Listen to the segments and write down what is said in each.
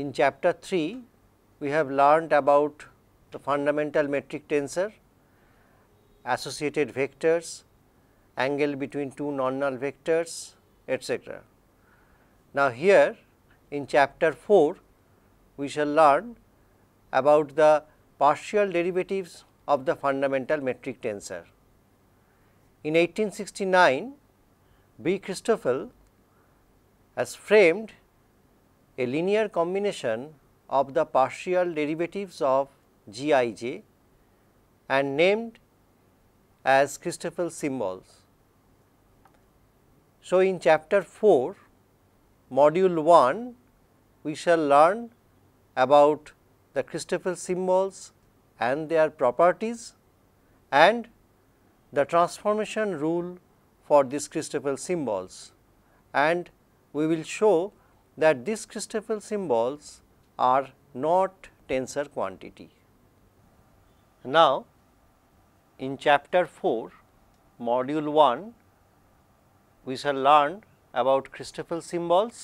In chapter 3, we have learnt about the fundamental metric tensor, associated vectors, angle between two non-null vectors, etc. Now, here in chapter 4, we shall learn about the partial derivatives of the fundamental metric tensor. In 1869, B. Christoffel has framed a linear combination of the partial derivatives of g i j and named as Christoffel symbols. So, in chapter 4 module 1 we shall learn about the Christoffel symbols and their properties and the transformation rule for these Christoffel symbols and we will show that these Christoffel symbols are not tensor quantity. Now, in chapter 4 module 1 we shall learn about Christoffel symbols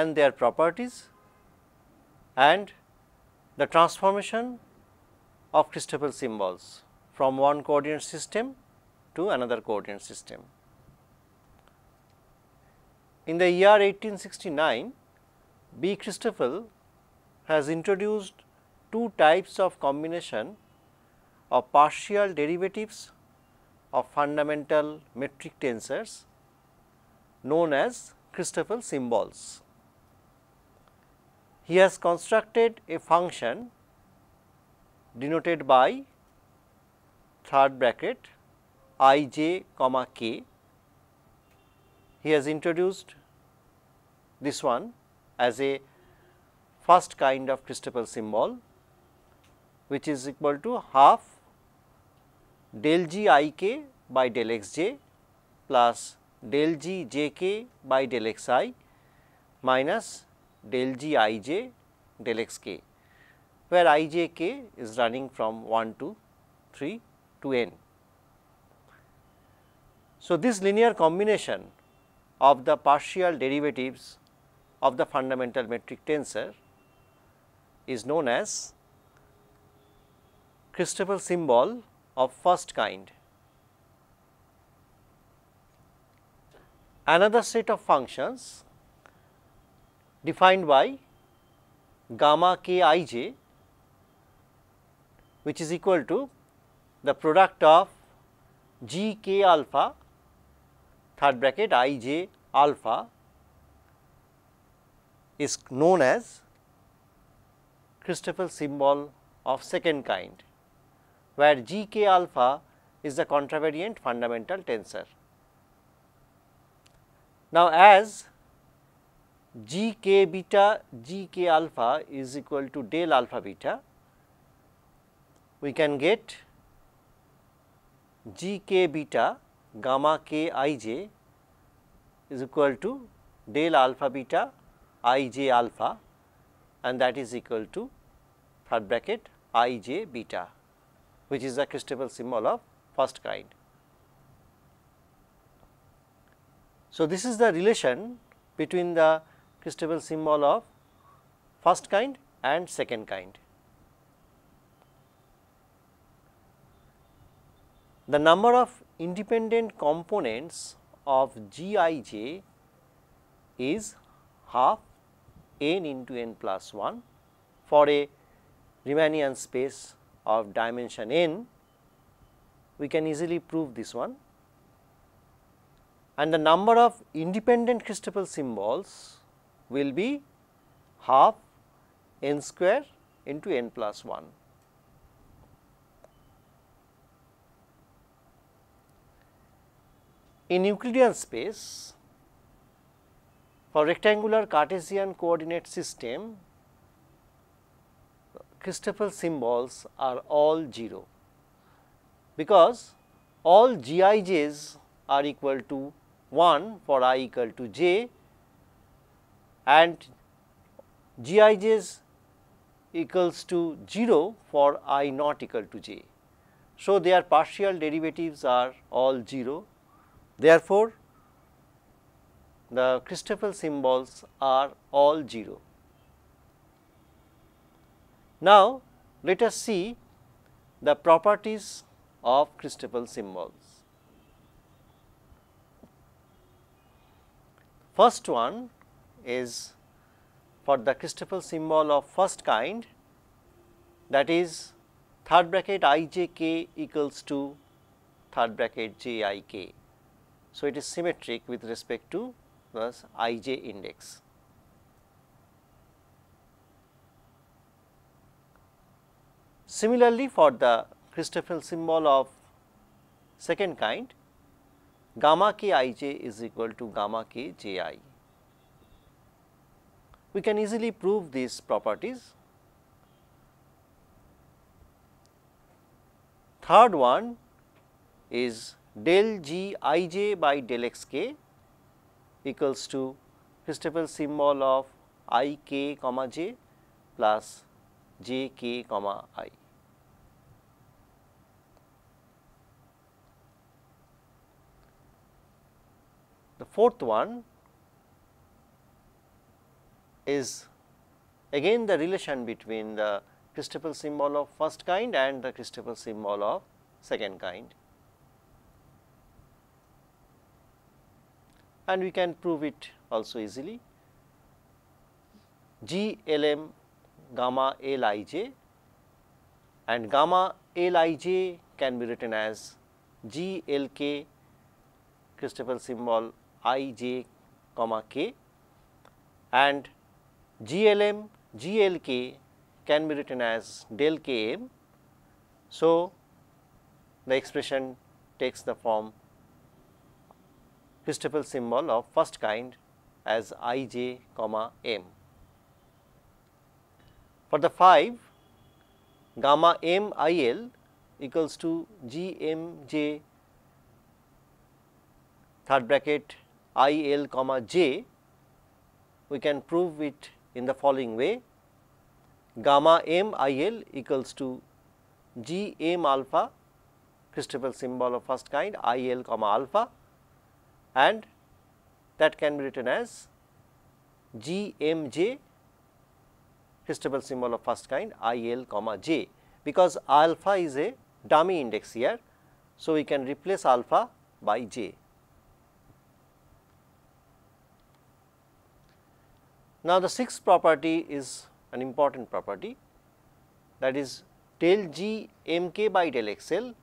and their properties and the transformation of Christoffel symbols from one coordinate system to another coordinate system. In the year 1869, B. Christoffel has introduced two types of combination of partial derivatives of fundamental metric tensors known as Christoffel symbols. He has constructed a function denoted by third bracket i j comma k he has introduced this one as a first kind of Christopher symbol which is equal to half del g i k by del x j plus del g j k by del x i minus del g i j del x k where i j k is running from 1 to 3 to n. So, this linear combination of the partial derivatives of the fundamental metric tensor is known as Christoffel symbol of first kind. Another set of functions defined by gamma k i j which is equal to the product of g k alpha third bracket i j alpha is known as Christoffel symbol of second kind, where g k alpha is the contravariant fundamental tensor. Now, as g k beta g k alpha is equal to del alpha beta, we can get g k beta gamma k i j is equal to del alpha beta i j alpha and that is equal to flat bracket i j beta which is a Christabel symbol of first kind. So, this is the relation between the Christabel symbol of first kind and second kind. The number of independent components of Gij is half n into n plus 1 for a Riemannian space of dimension n, we can easily prove this one. And the number of independent Christoffel symbols will be half n square into n plus 1. in Euclidean space for rectangular Cartesian coordinate system Christoffel symbols are all 0 because all Gij's are equal to 1 for i equal to j and Gij's equals to 0 for i not equal to j. So, their partial derivatives are all 0 Therefore, the Christoffel symbols are all 0. Now, let us see the properties of Christoffel symbols. First one is for the Christoffel symbol of first kind that is third bracket i j k equals to third bracket j i k. So, it is symmetric with respect to the i j index. Similarly, for the Christoffel symbol of second kind, gamma k i j is equal to gamma k j i. We can easily prove these properties. Third one is del g i j by del x k equals to Christopher symbol of i k comma j plus j k comma i. The fourth one is again the relation between the Christopher symbol of first kind and the Christopher symbol of second kind. and we can prove it also easily. G L M gamma L i j and gamma L i j can be written as G L k Christopher symbol i j comma k and G L M G L k can be written as del k m. So, the expression takes the form Christoffel symbol of first kind as ij comma m. For the 5 gamma m i l equals to g m j third bracket i l comma j we can prove it in the following way gamma m i l equals to g m alpha Christoffel symbol of first kind i l comma alpha and that can be written as GMJ Christabel symbol of first kind IL comma J because alpha is a dummy index here. So, we can replace alpha by J. Now, the sixth property is an important property that is del G m k by del x l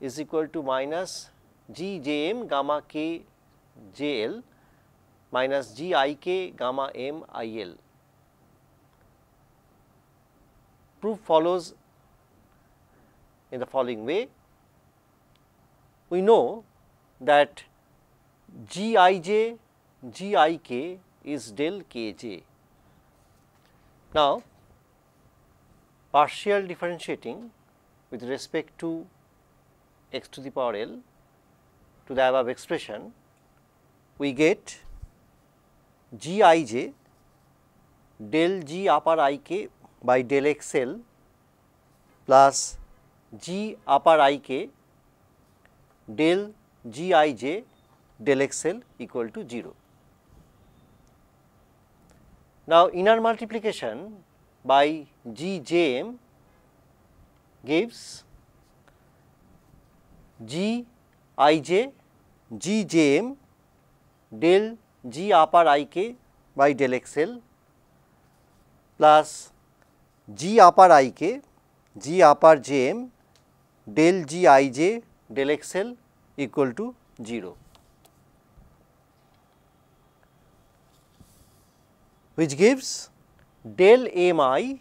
is equal to minus G j m gamma k J L minus G I K gamma M I L. Proof follows in the following way. We know that G i j G i k is del k j. Now, partial differentiating with respect to x to the power l to the above expression we get g i j del g upper i k by del x l plus g upper i k del g i j del x l equal to 0. Now, inner multiplication by g j m gives g i j g j m del G upper I K by del X L plus G upper I K G upper J M del G I J del X L equal to zero which gives del M I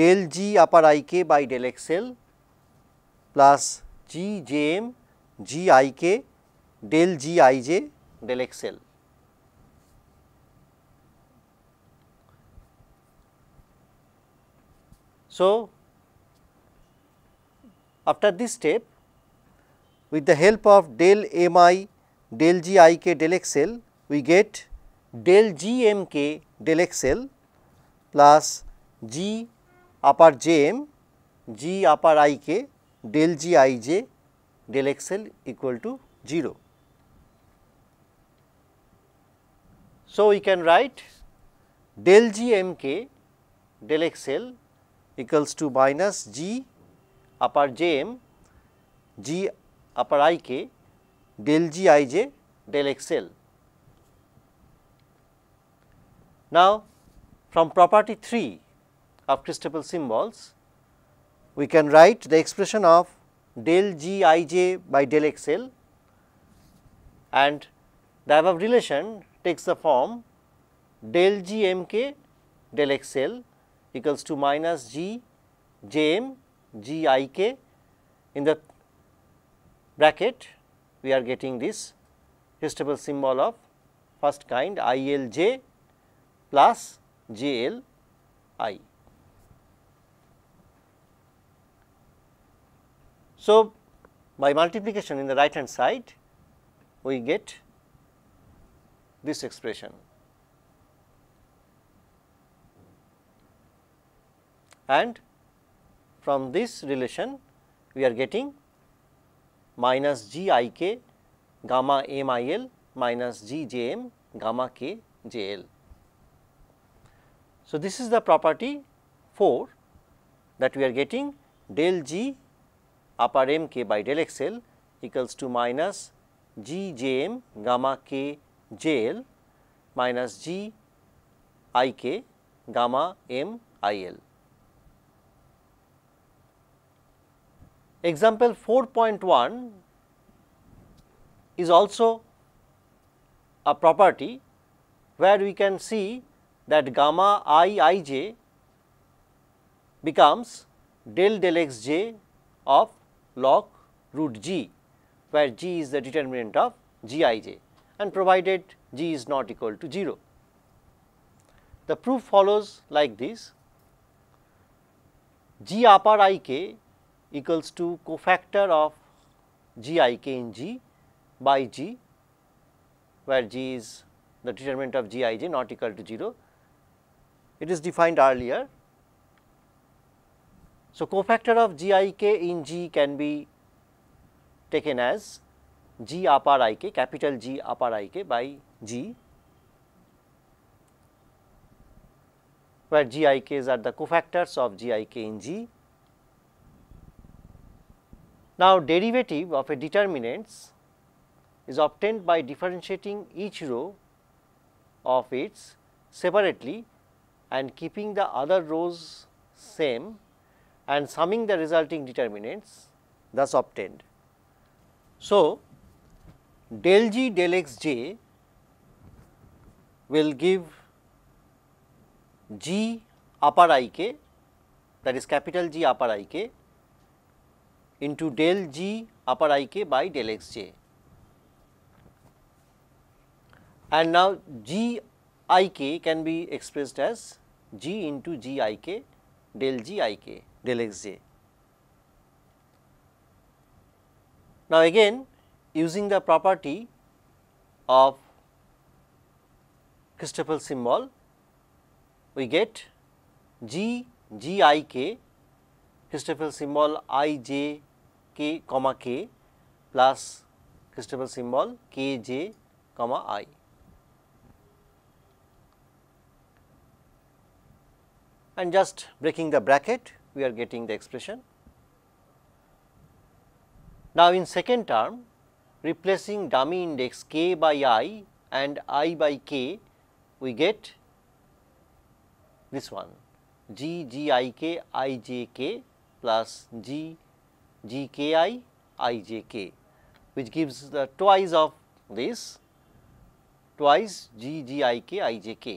del G upper I K by del X L plus G J M G I K del G I J del xl. So, after this step with the help of del mi del g i k del xl we get del g m k del xl plus g upper j m g upper i k del g i j del xl equal to 0. So, we can write del g m k del x l equals to minus g upper j m g upper i k del g i j del x l. Now, from property 3 of Christoffel symbols, we can write the expression of del g i j by del x l and the above relation takes the form del g m k del x l equals to minus g j m g i k in the bracket we are getting this histoable symbol of first kind i l j plus j l i. So, by multiplication in the right hand side we get this expression. And from this relation we are getting minus g i k gamma m i l minus g j m gamma k j l. So, this is the property 4 that we are getting del g upper m k by del x l equals to minus g j m gamma k JL minus G I K gamma M I L. Example 4.1 is also a property where we can see that gamma i i j becomes del del x j of log root g, where g is the determinant of g i j and provided g is not equal to 0. The proof follows like this g upper i k equals to cofactor of g i k in g by g where g is the determinant of g i j not equal to 0. It is defined earlier. So, cofactor of g i k in g can be taken as G upper i k capital G upper i k by G where G I K is are the cofactors of G i k in G. Now, derivative of a determinants is obtained by differentiating each row of its separately and keeping the other rows same and summing the resulting determinants thus obtained. So, del g del x j will give g upper i k that is capital G upper i k into del g upper i k by del x j. And now g i k can be expressed as g into g i k del g i k del x j. Now, again using the property of Christoffel symbol we get G G I K Christoffel symbol I J K comma K plus Christoffel symbol K J comma I. And just breaking the bracket we are getting the expression. Now, in second term replacing dummy index k by i and i by k, we get this one g g i k i j k plus g g k i i j k, which gives the twice of this twice g g i k i j k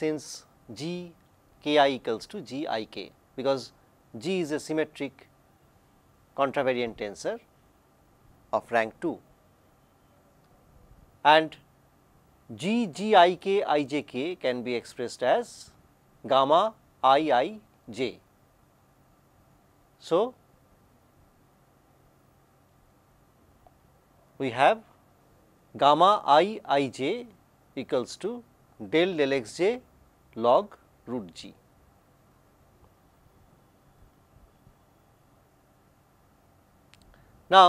since g k i equals to g i k because g is a symmetric contravariant tensor of rank 2 and G G i k i j k can be expressed as gamma i i j. So, we have gamma i i j equals to del del x j log root g. Now,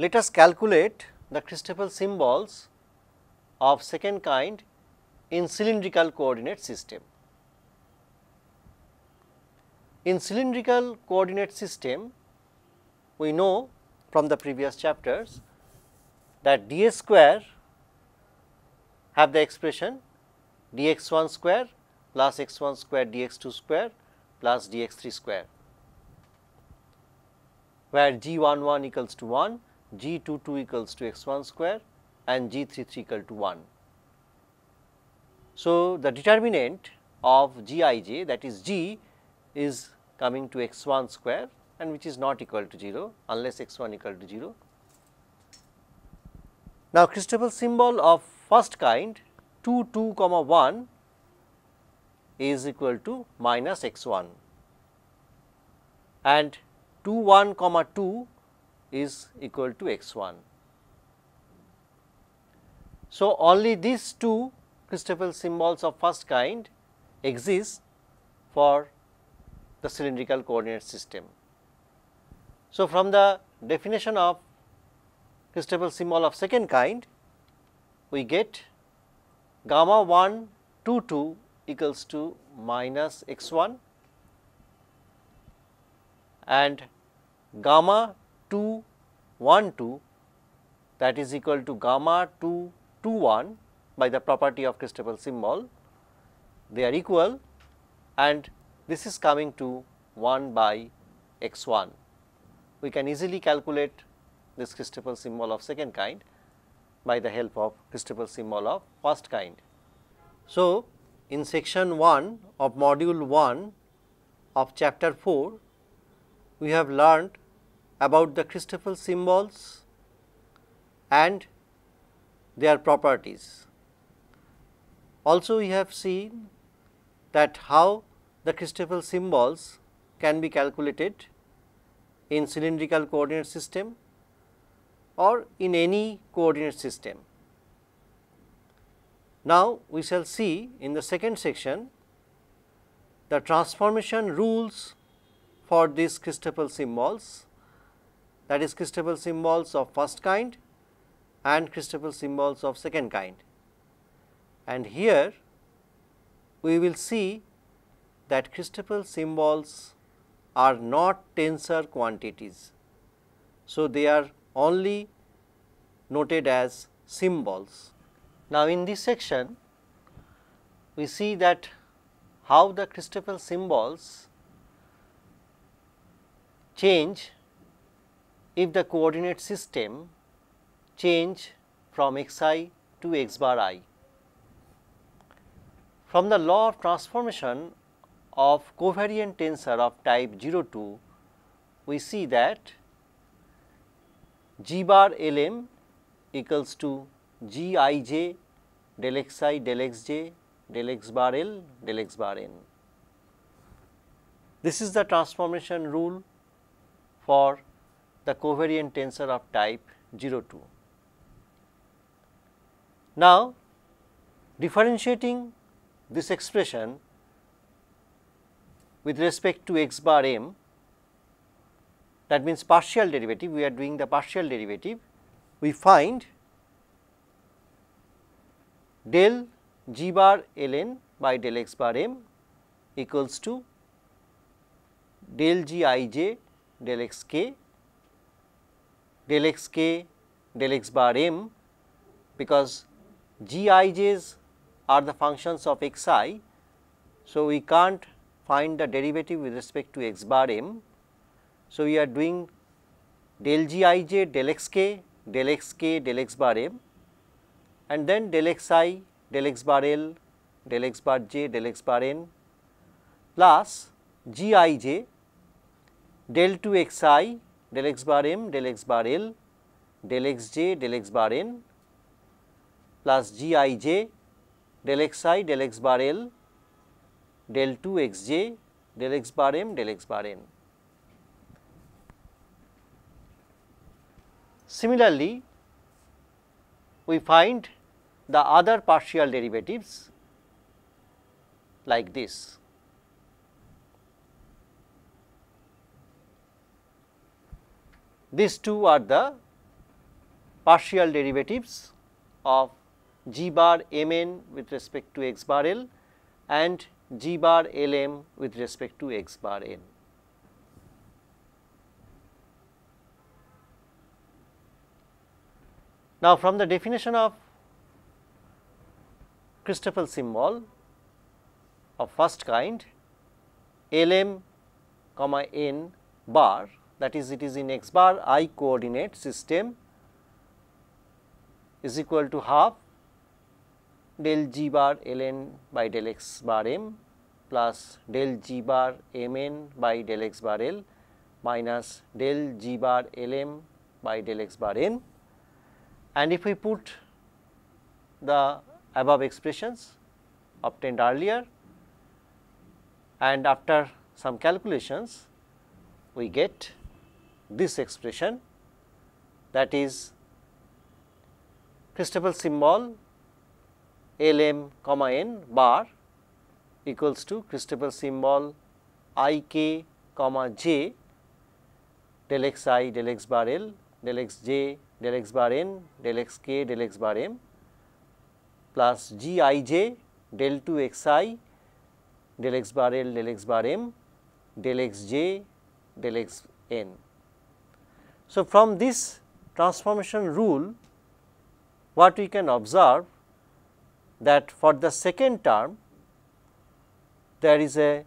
let us calculate the Christoffel symbols of second kind in cylindrical coordinate system. In cylindrical coordinate system, we know from the previous chapters that d s square have the expression d x 1 square plus x 1 square d x 2 square plus d x 3 square, where g 1 1 equals to 1 G22 equals to x1 square and G33 equal to 1. So, the determinant of Gij that is G is coming to x1 square and which is not equal to 0 unless x1 equal to 0. Now, Christopher symbol of first kind 2 2 comma 1 is equal to minus x 1 and 2 1 comma 2 is equal to x 1. So, only these two Christoffel symbols of first kind exist for the cylindrical coordinate system. So, from the definition of Christoffel symbol of second kind, we get gamma 1 2 2 equals to minus x 1 and gamma 2 1 2 that is equal to gamma 2 2 1 by the property of Christabel symbol. They are equal and this is coming to 1 by x 1. We can easily calculate this Christabel symbol of second kind by the help of Christabel symbol of first kind. So, in section 1 of module 1 of chapter 4, we have learnt about the Christoffel symbols and their properties. Also we have seen that how the Christoffel symbols can be calculated in cylindrical coordinate system or in any coordinate system. Now, we shall see in the second section the transformation rules for these Christoffel symbols that is Christabel symbols of first kind and Christabel symbols of second kind. And here we will see that Christabel symbols are not tensor quantities. So, they are only noted as symbols. Now, in this section we see that how the Christabel symbols change if the coordinate system change from x i to x bar i. From the law of transformation of covariant tensor of type 0 2, we see that g bar L m equals to g i j del x i del x j del x bar L del x bar n. This is the transformation rule for the covariant tensor of type 0 2. Now, differentiating this expression with respect to x bar m that means partial derivative we are doing the partial derivative we find del g bar ln by del x bar m equals to del g i j del x k del x k del x bar m because g i j's are the functions of x i. So, we can't find the derivative with respect to x bar m. So, we are doing del g i j del x k del x k del x bar m and then del x i del x bar l del x bar j del x bar n plus g i j del 2 x i del x bar m, del x bar l, del x j, del x bar n plus g i j, del x i, del x bar l, del 2 x j, del x bar m, del x bar n. Similarly, we find the other partial derivatives like this. These two are the partial derivatives of g bar m n with respect to x bar l and g bar l m with respect to x bar n. Now, from the definition of Christoffel symbol of first kind L m comma n bar that is it is in x bar i coordinate system is equal to half del g bar ln by del x bar m plus del g bar mn by del x bar l minus del g bar lm by del x bar n. And if we put the above expressions obtained earlier and after some calculations we get this expression that is Christoffel symbol L m comma n bar equals to Christoffel symbol I k comma j del x i del x bar l del x j del x bar n del x k del x bar m plus g i j del 2 x i del x bar l del x bar m del x j del x n. So, from this transformation rule what we can observe that for the second term there is a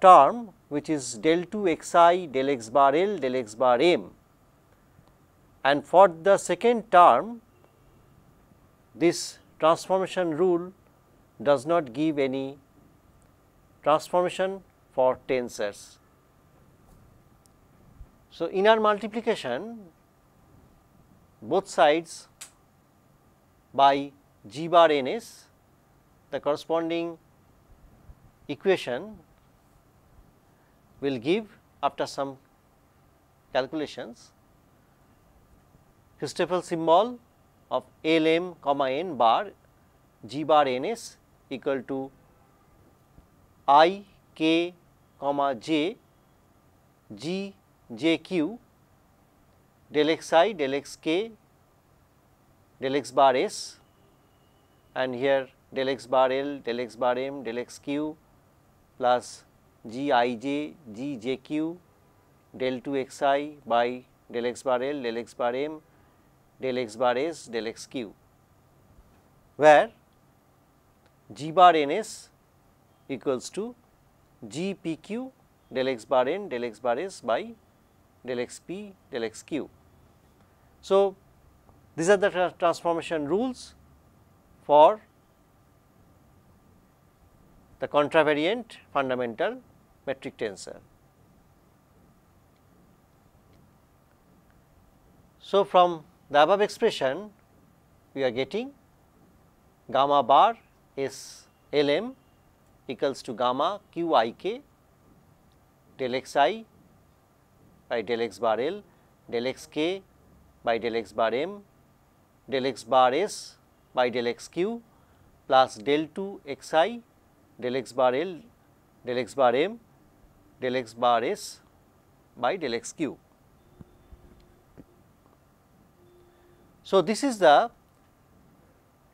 term which is del 2 x i del x bar l del x bar m and for the second term this transformation rule does not give any transformation for tensors. So, inner multiplication both sides by g bar n s, the corresponding equation will give after some calculations Christoffel symbol of L m comma n bar g bar n s equal to i k comma j g j q del x i, del x k, del x bar s and here del x bar l, del x bar m, del x q plus g i j, g j q del 2 x i by del x bar l, del x bar m, del x bar s, del x q, where g bar n s equals to g p q del x bar n del x bar s by del x p, del x q. So, these are the tra transformation rules for the contravariant fundamental metric tensor. So, from the above expression we are getting gamma bar is L m equals to gamma q i k del x i by del x bar L, del x k by del x bar M, del x bar S by del x q plus del 2 x i del x bar L, del x bar M, del x bar S by del x q. So, this is the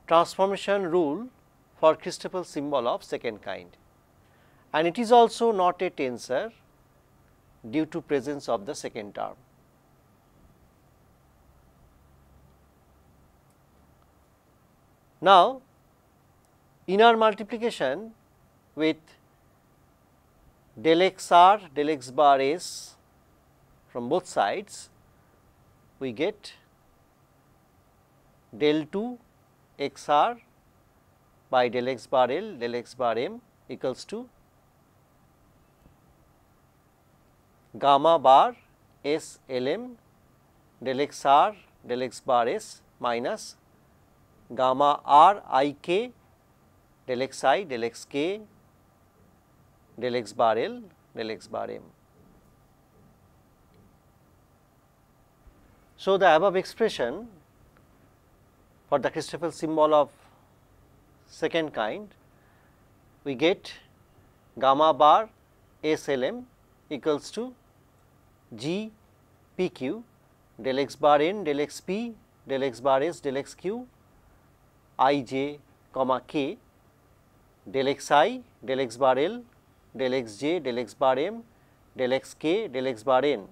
transformation rule for Christopher symbol of second kind and it is also not a tensor due to presence of the second term. Now, inner multiplication with del x r del x bar s from both sides, we get del 2 x r by del x bar l del x bar m equals to gamma bar S L M del x r del x bar S minus gamma r i k del x i del x k del x bar L del x bar M. So, the above expression for the Christoffel symbol of second kind, we get gamma bar SLM equals to G P Q del x bar n del x p del x bar s del x q i j comma k del x i del x bar l del x j del x bar m del x k del x bar n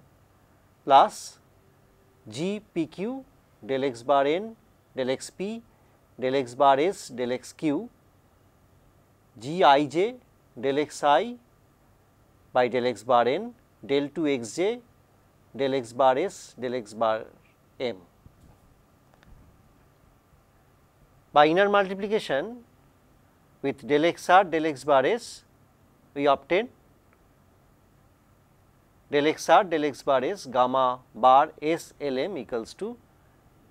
plus g p q del x bar n del x p del x bar s del x q g i j del x i by del x bar n del 2 x j del x bar s, del x bar m. By inner multiplication with del x r, del x bar s, we obtain del x r, del x bar s gamma bar s l m equals to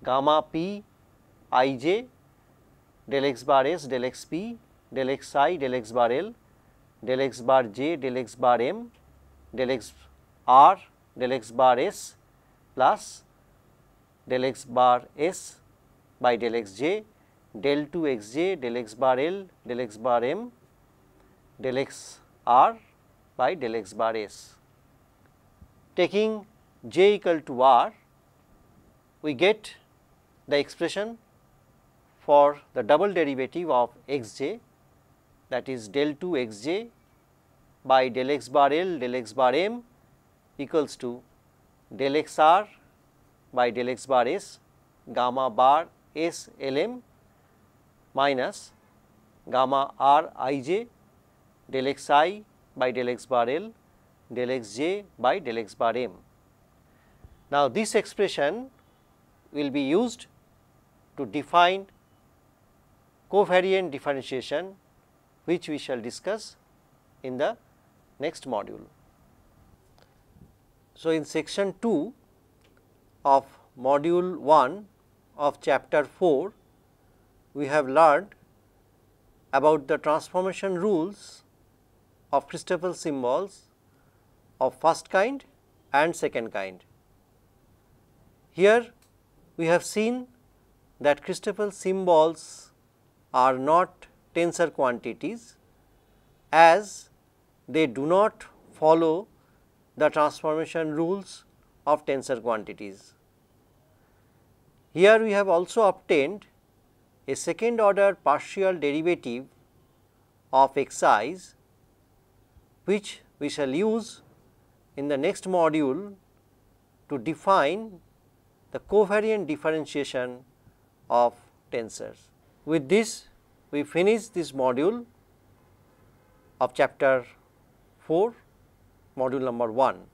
gamma p i j del x bar s, del x p, del x i, del x bar l, del x bar j, del x bar m, del x r del x bar s plus del x bar s by del x j, del 2 x j, del x bar l, del x bar m, del x r by del x bar s. Taking j equal to r, we get the expression for the double derivative of x j that is del 2 x j by del x bar l del x bar m equals to del x r by del x bar s gamma bar s L m minus gamma r i j del x i by del x bar l del x j by del x bar m. Now, this expression will be used to define covariant differentiation which we shall discuss in the next module. So, in section 2 of module 1 of chapter 4, we have learned about the transformation rules of Christoffel symbols of first kind and second kind. Here we have seen that Christoffel symbols are not tensor quantities as they do not follow the transformation rules of tensor quantities. Here we have also obtained a second order partial derivative of xi, which we shall use in the next module to define the covariant differentiation of tensors. With this we finish this module of chapter 4 module number 1